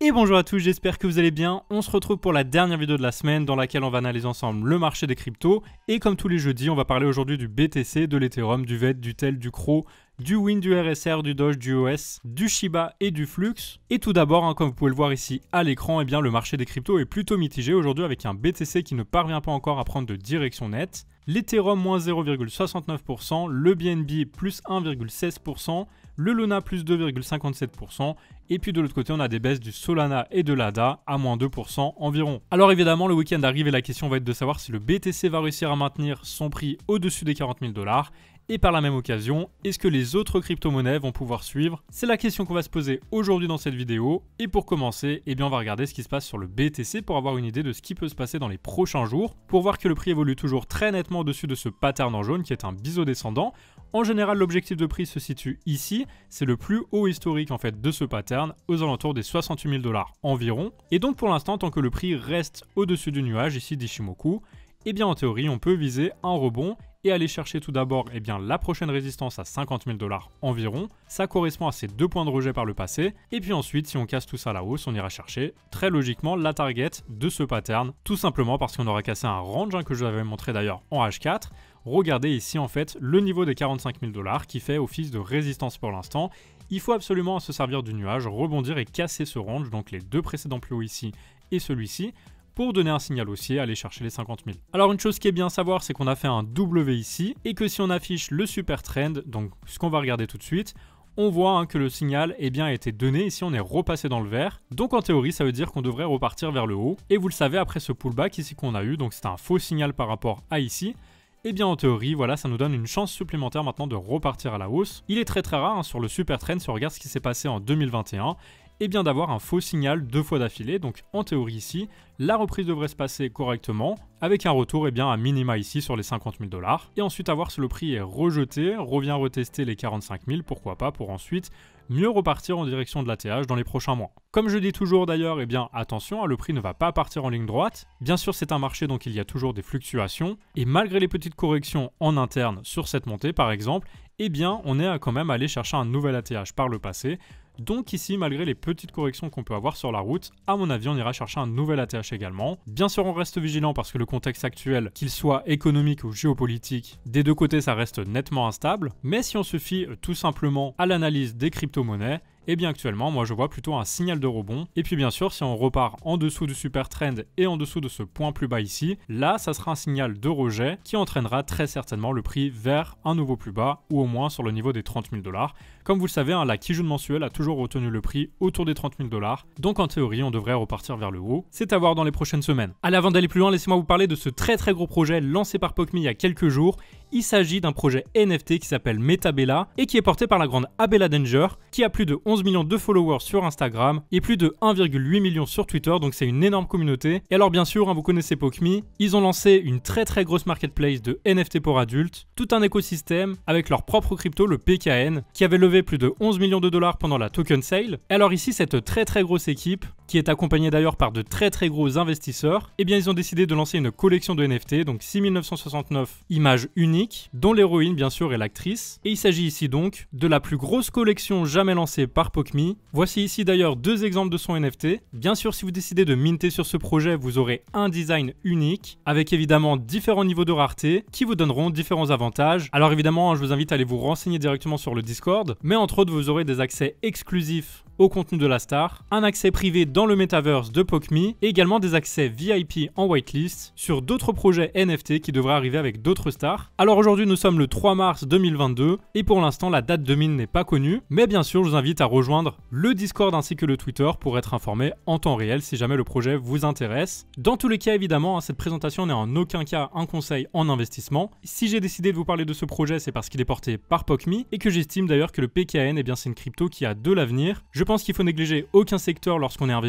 Et bonjour à tous, j'espère que vous allez bien. On se retrouve pour la dernière vidéo de la semaine dans laquelle on va analyser ensemble le marché des cryptos. Et comme tous les jeudis, on va parler aujourd'hui du BTC, de l'Ethereum, du VET, du TEL, du CRO, du Win, du RSR, du Doge, du OS, du Shiba et du Flux. Et tout d'abord, hein, comme vous pouvez le voir ici à l'écran, eh bien, le marché des cryptos est plutôt mitigé aujourd'hui avec un BTC qui ne parvient pas encore à prendre de direction nette l'Ethereum moins 0,69%, le BNB plus 1,16%, le Luna plus 2,57%, et puis de l'autre côté on a des baisses du Solana et de l'ADA à moins 2% environ. Alors évidemment le week-end arrive et la question va être de savoir si le BTC va réussir à maintenir son prix au-dessus des 40 000 dollars et par la même occasion, est-ce que les autres crypto-monnaies vont pouvoir suivre C'est la question qu'on va se poser aujourd'hui dans cette vidéo. Et pour commencer, eh bien on va regarder ce qui se passe sur le BTC pour avoir une idée de ce qui peut se passer dans les prochains jours, pour voir que le prix évolue toujours très nettement au-dessus de ce pattern en jaune qui est un biseau descendant. En général, l'objectif de prix se situe ici, c'est le plus haut historique en fait de ce pattern, aux alentours des 68 000 dollars environ. Et donc pour l'instant, tant que le prix reste au-dessus du nuage, ici d'Ishimoku, eh bien en théorie on peut viser un rebond et aller chercher tout d'abord eh bien, la prochaine résistance à 50 000 dollars environ. Ça correspond à ces deux points de rejet par le passé. Et puis ensuite, si on casse tout ça à la hausse, on ira chercher très logiquement la target de ce pattern, tout simplement parce qu'on aura cassé un range hein, que je vous avais montré d'ailleurs en H4 regardez ici en fait le niveau des 45 000 dollars qui fait office de résistance pour l'instant. Il faut absolument se servir du nuage, rebondir et casser ce range, donc les deux précédents plus hauts ici et celui-ci, pour donner un signal haussier, aller chercher les 50 000. Alors une chose qui est bien à savoir, c'est qu'on a fait un W ici, et que si on affiche le super trend, donc ce qu'on va regarder tout de suite, on voit hein, que le signal eh a bien, été donné, ici on est repassé dans le vert, donc en théorie ça veut dire qu'on devrait repartir vers le haut, et vous le savez après ce pullback ici qu'on a eu, donc c'est un faux signal par rapport à ici, et eh bien en théorie, voilà, ça nous donne une chance supplémentaire maintenant de repartir à la hausse. Il est très très rare hein, sur le super trend si on regarde ce qui s'est passé en 2021 et bien d'avoir un faux signal deux fois d'affilée. Donc en théorie ici, la reprise devrait se passer correctement avec un retour et eh bien à minima ici sur les 50 000 dollars. Et ensuite à voir si le prix est rejeté, revient retester les 45 000, pourquoi pas, pour ensuite mieux repartir en direction de l'ATH dans les prochains mois. Comme je dis toujours d'ailleurs, et eh bien attention, le prix ne va pas partir en ligne droite. Bien sûr, c'est un marché donc il y a toujours des fluctuations et malgré les petites corrections en interne sur cette montée par exemple, et eh bien on est quand même allé chercher un nouvel ATH par le passé. Donc ici, malgré les petites corrections qu'on peut avoir sur la route, à mon avis, on ira chercher un nouvel ATH également. Bien sûr, on reste vigilant parce que le contexte actuel, qu'il soit économique ou géopolitique, des deux côtés, ça reste nettement instable. Mais si on se fie euh, tout simplement à l'analyse des crypto-monnaies, et eh bien actuellement, moi je vois plutôt un signal de rebond. Et puis bien sûr, si on repart en dessous du super trend et en dessous de ce point plus bas ici, là, ça sera un signal de rejet qui entraînera très certainement le prix vers un nouveau plus bas ou au moins sur le niveau des 30 000 dollars. Comme vous le savez, hein, la Kijun mensuelle a toujours retenu le prix autour des 30 000 dollars, donc en théorie, on devrait repartir vers le haut. C'est à voir dans les prochaines semaines. Allez, avant d'aller plus loin, laissez-moi vous parler de ce très très gros projet lancé par pokmi il y a quelques jours il s'agit d'un projet NFT qui s'appelle Metabella et qui est porté par la grande Abella Danger, qui a plus de 11 millions de followers sur Instagram et plus de 1,8 million sur Twitter, donc c'est une énorme communauté. Et alors bien sûr, hein, vous connaissez Pokmi, ils ont lancé une très très grosse marketplace de NFT pour adultes, tout un écosystème avec leur propre crypto, le PKN, qui avait levé plus de 11 millions de dollars pendant la token sale. Et alors ici, cette très très grosse équipe, qui est accompagné d'ailleurs par de très très gros investisseurs, et eh bien ils ont décidé de lancer une collection de NFT, donc 6969 images uniques, dont l'héroïne bien sûr est l'actrice. Et il s'agit ici donc de la plus grosse collection jamais lancée par pokmi Voici ici d'ailleurs deux exemples de son NFT. Bien sûr, si vous décidez de minter sur ce projet, vous aurez un design unique, avec évidemment différents niveaux de rareté, qui vous donneront différents avantages. Alors évidemment, hein, je vous invite à aller vous renseigner directement sur le Discord, mais entre autres, vous aurez des accès exclusifs au contenu de la star, un accès privé dans le metaverse de PokeMe et également des accès VIP en whitelist sur d'autres projets NFT qui devraient arriver avec d'autres stars. Alors aujourd'hui, nous sommes le 3 mars 2022 et pour l'instant, la date de mine n'est pas connue, mais bien sûr, je vous invite à rejoindre le Discord ainsi que le Twitter pour être informé en temps réel si jamais le projet vous intéresse. Dans tous les cas, évidemment, hein, cette présentation n'est en aucun cas un conseil en investissement. Si j'ai décidé de vous parler de ce projet, c'est parce qu'il est porté par PokeMe et que j'estime d'ailleurs que le PKN, et eh bien, c'est une crypto qui a de l'avenir. Je pense qu'il faut négliger aucun secteur lorsqu'on est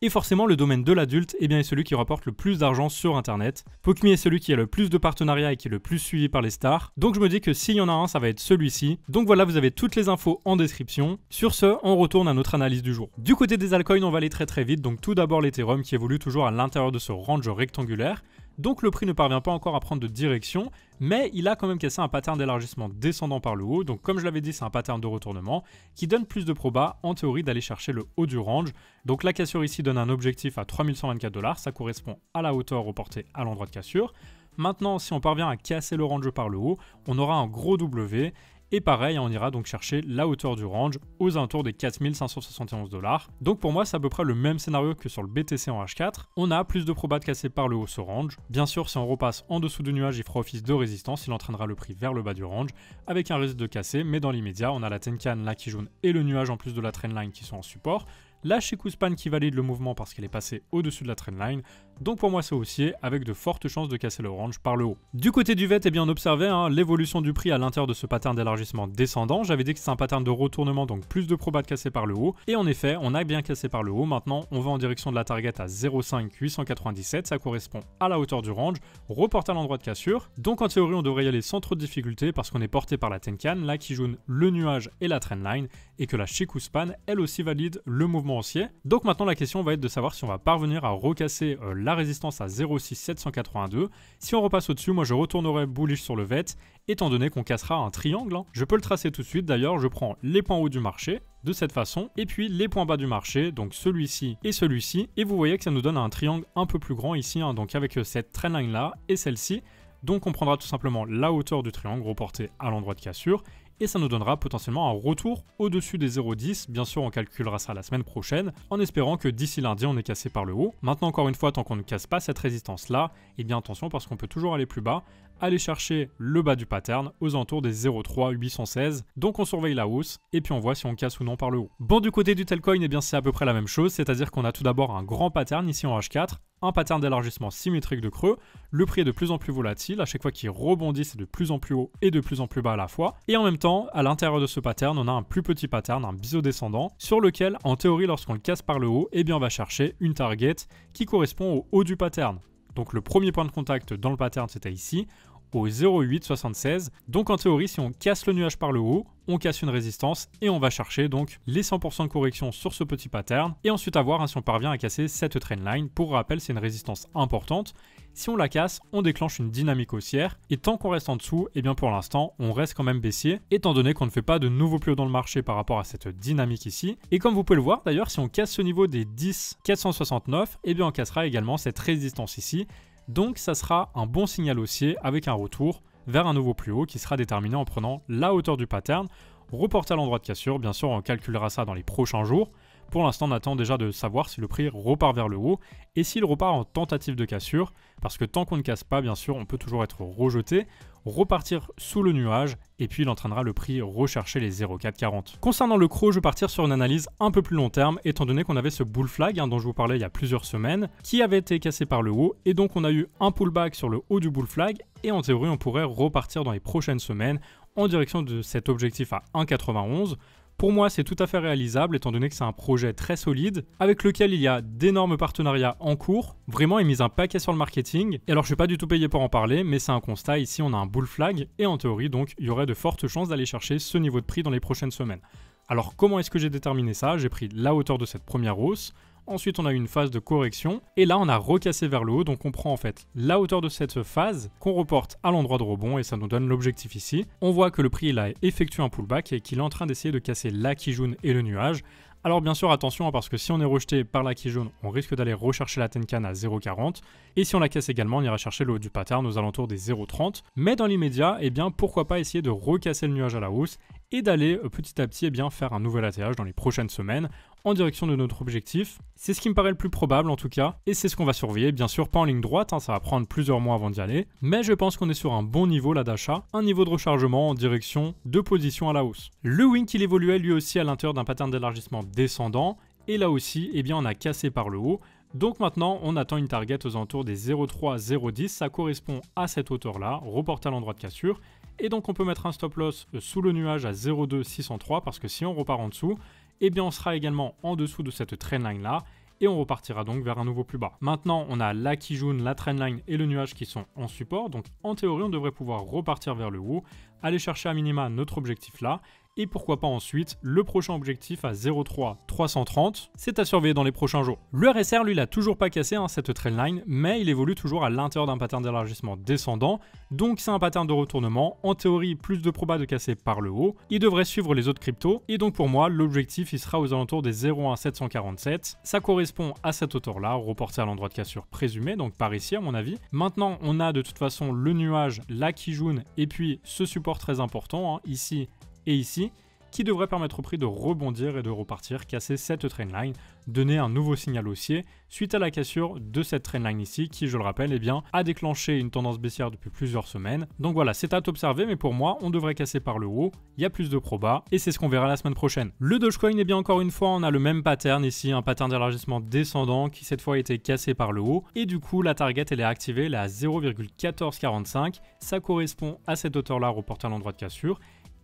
et forcément, le domaine de l'adulte eh bien, est celui qui rapporte le plus d'argent sur Internet. Pokmi est celui qui a le plus de partenariats et qui est le plus suivi par les stars. Donc je me dis que s'il y en a un, ça va être celui-ci. Donc voilà, vous avez toutes les infos en description. Sur ce, on retourne à notre analyse du jour. Du côté des altcoins, on va aller très très vite. Donc tout d'abord l'Ethereum qui évolue toujours à l'intérieur de ce range rectangulaire donc le prix ne parvient pas encore à prendre de direction, mais il a quand même cassé un pattern d'élargissement descendant par le haut, donc comme je l'avais dit c'est un pattern de retournement, qui donne plus de probas en théorie d'aller chercher le haut du range, donc la cassure ici donne un objectif à 3124 dollars, ça correspond à la hauteur reportée à l'endroit de cassure, Maintenant, si on parvient à casser le range par le haut, on aura un gros W et pareil, on ira donc chercher la hauteur du range aux alentours des 4571 dollars. Donc pour moi, c'est à peu près le même scénario que sur le BTC en H4. On a plus de probates cassées par le haut ce range. Bien sûr, si on repasse en dessous du nuage, il fera office de résistance, il entraînera le prix vers le bas du range avec un risque de casser. Mais dans l'immédiat, on a la Tenkan, la jaune et le nuage en plus de la trendline qui sont en support. La Shikuspan qui valide le mouvement parce qu'elle est passée au-dessus de la trendline, donc pour moi c'est aussi avec de fortes chances de casser le range par le haut. Du côté du VET, eh bien on observait hein, l'évolution du prix à l'intérieur de ce pattern d'élargissement descendant, j'avais dit que c'est un pattern de retournement donc plus de probas de casser par le haut, et en effet on a bien cassé par le haut, maintenant on va en direction de la target à 0,5897, ça correspond à la hauteur du range, reporte à l'endroit de cassure, donc en théorie on devrait y aller sans trop de difficulté parce qu'on est porté par la Tenkan, là qui jaune le nuage et la trendline, et que la Span, elle aussi valide le mouvement haussier, donc maintenant la question va être de savoir si on va parvenir à recasser la euh, la résistance à 0,6782. Si on repasse au-dessus, moi je retournerai bullish sur le VET, étant donné qu'on cassera un triangle. Hein. Je peux le tracer tout de suite, d'ailleurs je prends les points hauts du marché, de cette façon, et puis les points bas du marché, donc celui-ci et celui-ci, et vous voyez que ça nous donne un triangle un peu plus grand ici, hein, donc avec euh, cette trendline là et celle-ci, donc on prendra tout simplement la hauteur du triangle reporté à l'endroit de cassure et ça nous donnera potentiellement un retour au-dessus des 0,10. Bien sûr, on calculera ça la semaine prochaine en espérant que d'ici lundi, on est cassé par le haut. Maintenant, encore une fois, tant qu'on ne casse pas cette résistance-là, et eh bien attention parce qu'on peut toujours aller plus bas aller chercher le bas du pattern aux alentours des 0.3816 Donc on surveille la hausse et puis on voit si on casse ou non par le haut. Bon, du côté du Telcoin, et eh bien c'est à peu près la même chose, c'est-à-dire qu'on a tout d'abord un grand pattern ici en H4, un pattern d'élargissement symétrique de creux, le prix est de plus en plus volatile, à chaque fois qu'il rebondit c'est de plus en plus haut et de plus en plus bas à la fois, et en même temps, à l'intérieur de ce pattern, on a un plus petit pattern, un biseau descendant, sur lequel, en théorie, lorsqu'on le casse par le haut, eh bien on va chercher une target qui correspond au haut du pattern. Donc le premier point de contact dans le pattern, c'était ici au 0.876 Donc en théorie, si on casse le nuage par le haut, on casse une résistance et on va chercher donc les 100% de correction sur ce petit pattern et ensuite à voir hein, si on parvient à casser cette line. Pour rappel, c'est une résistance importante. Si on la casse, on déclenche une dynamique haussière et tant qu'on reste en dessous, et eh bien pour l'instant, on reste quand même baissier étant donné qu'on ne fait pas de nouveaux plus haut dans le marché par rapport à cette dynamique ici. Et comme vous pouvez le voir d'ailleurs, si on casse ce niveau des 10 469, et bien on cassera également cette résistance ici donc ça sera un bon signal haussier avec un retour vers un nouveau plus haut qui sera déterminé en prenant la hauteur du pattern reporté à l'endroit de cassure. Bien sûr, on calculera ça dans les prochains jours. Pour l'instant, on attend déjà de savoir si le prix repart vers le haut et s'il repart en tentative de cassure, parce que tant qu'on ne casse pas, bien sûr, on peut toujours être rejeté, repartir sous le nuage, et puis il entraînera le prix rechercher les 0,440. Concernant le cro, je vais partir sur une analyse un peu plus long terme, étant donné qu'on avait ce bull flag hein, dont je vous parlais il y a plusieurs semaines, qui avait été cassé par le haut, et donc on a eu un pullback sur le haut du bull flag, et en théorie on pourrait repartir dans les prochaines semaines en direction de cet objectif à 1,91. Pour moi, c'est tout à fait réalisable étant donné que c'est un projet très solide avec lequel il y a d'énormes partenariats en cours. Vraiment, il mise un paquet sur le marketing. Et alors, je suis pas du tout payé pour en parler, mais c'est un constat. Ici, on a un bull flag et en théorie, donc, il y aurait de fortes chances d'aller chercher ce niveau de prix dans les prochaines semaines. Alors, comment est-ce que j'ai déterminé ça J'ai pris la hauteur de cette première hausse Ensuite, on a une phase de correction. Et là, on a recassé vers le haut. Donc, on prend en fait la hauteur de cette phase qu'on reporte à l'endroit de rebond et ça nous donne l'objectif ici. On voit que le prix, il a effectué un pullback et qu'il est en train d'essayer de casser la jaune et le nuage. Alors bien sûr attention hein, parce que si on est rejeté par la qui jaune, on risque d'aller rechercher la Tenkan à 0,40 et si on la casse également, on ira chercher le haut du pattern aux alentours des 0,30. Mais dans l'immédiat, eh bien pourquoi pas essayer de recasser le nuage à la hausse et d'aller euh, petit à petit eh bien, faire un nouvel atterrage dans les prochaines semaines en direction de notre objectif. C'est ce qui me paraît le plus probable en tout cas, et c'est ce qu'on va surveiller, bien sûr pas en ligne droite, hein, ça va prendre plusieurs mois avant d'y aller, mais je pense qu'on est sur un bon niveau là d'achat, un niveau de rechargement en direction de position à la hausse. Le wing il évoluait lui aussi à l'intérieur d'un pattern d'élargissement descendant, et là aussi, eh bien on a cassé par le haut, donc maintenant, on attend une target aux alentours des 0,3-0,10, ça correspond à cette hauteur-là, reporté à l'endroit de cassure, et donc on peut mettre un stop loss sous le nuage à 0,2-603 parce que si on repart en dessous, et eh bien on sera également en dessous de cette trendline là et on repartira donc vers un nouveau plus bas. Maintenant, on a la Kijun, la trendline et le nuage qui sont en support, donc en théorie, on devrait pouvoir repartir vers le haut, aller chercher à minima notre objectif là, et pourquoi pas ensuite le prochain objectif à 03 330. C'est à surveiller dans les prochains jours. Le RSR, lui, l'a toujours pas cassé hein, cette trendline, mais il évolue toujours à l'intérieur d'un pattern d'élargissement descendant, donc c'est un pattern de retournement. En théorie, plus de probas de casser par le haut. Il devrait suivre les autres cryptos, et donc pour moi, l'objectif il sera aux alentours des 0,1747. Ça correspond à cette hauteur là, reporté à l'endroit de cassure présumé, donc par ici à mon avis. Maintenant, on a de toute façon le nuage, la Kijun, et puis ce support très important hein, ici et ici, qui devrait permettre au prix de rebondir et de repartir, casser cette trainline, donner un nouveau signal haussier suite à la cassure de cette trainline ici qui, je le rappelle, eh bien, a déclenché une tendance baissière depuis plusieurs semaines. Donc voilà, c'est à t'observer mais pour moi, on devrait casser par le haut, il y a plus de probas et c'est ce qu'on verra la semaine prochaine. Le Dogecoin, et eh bien, encore une fois, on a le même pattern ici, un pattern d'élargissement descendant qui cette fois a été cassé par le haut et du coup, la target, elle est activée, elle est à 0,1445, ça correspond à cette hauteur-là reportée à l'endroit de cassure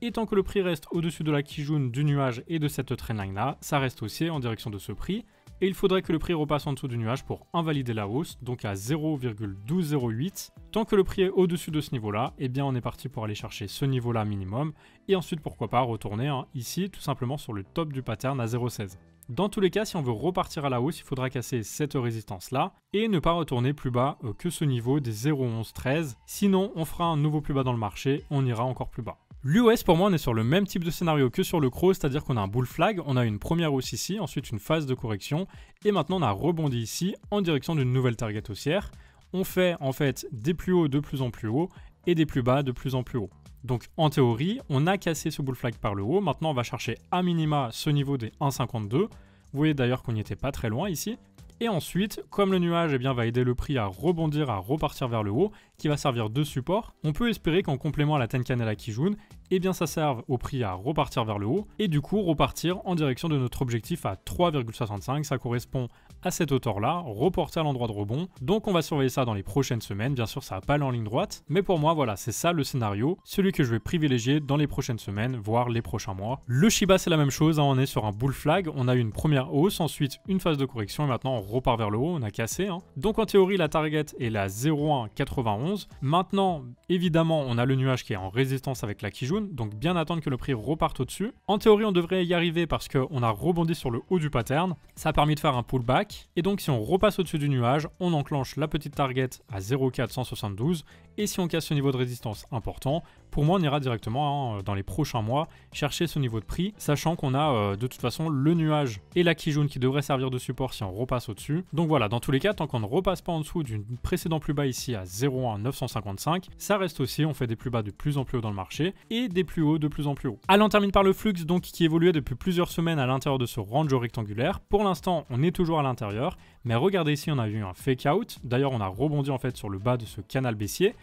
et tant que le prix reste au-dessus de la Kijun, du nuage et de cette trendline là, ça reste haussier en direction de ce prix. Et il faudrait que le prix repasse en dessous du nuage pour invalider la hausse, donc à 0,1208. Tant que le prix est au-dessus de ce niveau-là, eh bien on est parti pour aller chercher ce niveau-là minimum, et ensuite pourquoi pas retourner hein, ici tout simplement sur le top du pattern à 0,16. Dans tous les cas, si on veut repartir à la hausse, il faudra casser cette résistance-là et ne pas retourner plus bas euh, que ce niveau des 0,1113. Sinon, on fera un nouveau plus bas dans le marché, on ira encore plus bas. L'US pour moi on est sur le même type de scénario que sur le crow, c'est-à-dire qu'on a un bull flag, on a une première hausse ici, ensuite une phase de correction, et maintenant on a rebondi ici en direction d'une nouvelle target haussière. On fait en fait des plus hauts de plus en plus hauts et des plus bas de plus en plus hauts. Donc en théorie, on a cassé ce bull flag par le haut, maintenant on va chercher à minima ce niveau des 1,52. Vous voyez d'ailleurs qu'on n'y était pas très loin ici, et ensuite, comme le nuage et eh bien, va aider le prix à rebondir, à repartir vers le haut, qui va servir de support, on peut espérer qu'en complément à la Tenkan et la Kijun, et eh bien ça serve au prix à repartir vers le haut, et du coup repartir en direction de notre objectif à 3,65, ça correspond à cette hauteur-là, reporter à l'endroit de rebond. Donc on va surveiller ça dans les prochaines semaines. Bien sûr, ça va pas aller en ligne droite. Mais pour moi, voilà, c'est ça le scénario. Celui que je vais privilégier dans les prochaines semaines, voire les prochains mois. Le Shiba, c'est la même chose. Hein. on est sur un bull flag. On a eu une première hausse, ensuite une phase de correction. Et maintenant, on repart vers le haut. On a cassé. Hein. Donc en théorie, la target est la 0,191. Maintenant, évidemment, on a le nuage qui est en résistance avec la Kijun. Donc bien attendre que le prix reparte au-dessus. En théorie, on devrait y arriver parce qu'on a rebondi sur le haut du pattern. Ça a permis de faire un pullback. Et donc si on repasse au-dessus du nuage, on enclenche la petite target à 0,472 et si on casse ce niveau de résistance important, pour moi, on ira directement hein, dans les prochains mois chercher ce niveau de prix, sachant qu'on a euh, de toute façon le nuage et la jaune qui devrait servir de support si on repasse au-dessus. Donc voilà, dans tous les cas, tant qu'on ne repasse pas en dessous d'une précédent plus bas ici à 0,1955, ça reste aussi, on fait des plus bas de plus en plus haut dans le marché et des plus hauts de plus en plus haut. Allez, on termine par le flux donc qui évoluait depuis plusieurs semaines à l'intérieur de ce range rectangulaire. Pour l'instant, on est toujours à l'intérieur, mais regardez ici, on a eu un fake out. D'ailleurs, on a rebondi en fait sur le bas de ce canal baissier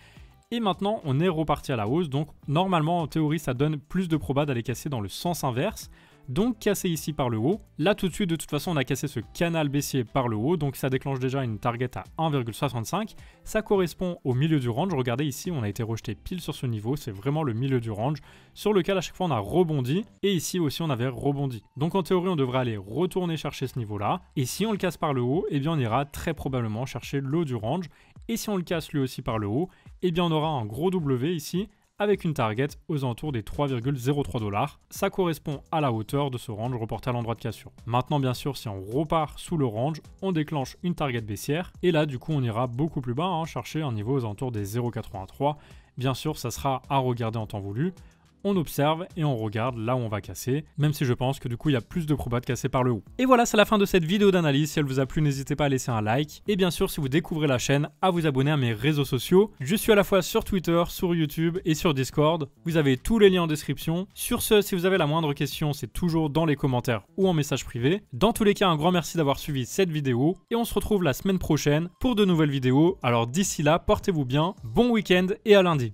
et maintenant, on est reparti à la hausse. Donc, normalement, en théorie, ça donne plus de probas d'aller casser dans le sens inverse. Donc, casser ici par le haut. Là, tout de suite, de toute façon, on a cassé ce canal baissier par le haut. Donc, ça déclenche déjà une target à 1,65. Ça correspond au milieu du range. Regardez ici, on a été rejeté pile sur ce niveau. C'est vraiment le milieu du range sur lequel à chaque fois on a rebondi. Et ici aussi, on avait rebondi. Donc, en théorie, on devrait aller retourner chercher ce niveau-là. Et si on le casse par le haut, eh bien, on ira très probablement chercher l'eau du range. Et si on le casse lui aussi par le haut, eh bien on aura un gros W ici avec une target aux alentours des 3,03 dollars. Ça correspond à la hauteur de ce range reporté à l'endroit de cassure. Maintenant, bien sûr, si on repart sous le range, on déclenche une target baissière et là, du coup, on ira beaucoup plus bas, en hein, chercher un niveau aux alentours des 0,83. Bien sûr, ça sera à regarder en temps voulu on observe et on regarde là où on va casser, même si je pense que du coup il y a plus de probates de casser par le haut. Et voilà, c'est la fin de cette vidéo d'analyse. Si elle vous a plu, n'hésitez pas à laisser un like. Et bien sûr, si vous découvrez la chaîne, à vous abonner à mes réseaux sociaux. Je suis à la fois sur Twitter, sur YouTube et sur Discord. Vous avez tous les liens en description. Sur ce, si vous avez la moindre question, c'est toujours dans les commentaires ou en message privé. Dans tous les cas, un grand merci d'avoir suivi cette vidéo et on se retrouve la semaine prochaine pour de nouvelles vidéos. Alors d'ici là, portez-vous bien, bon week-end et à lundi.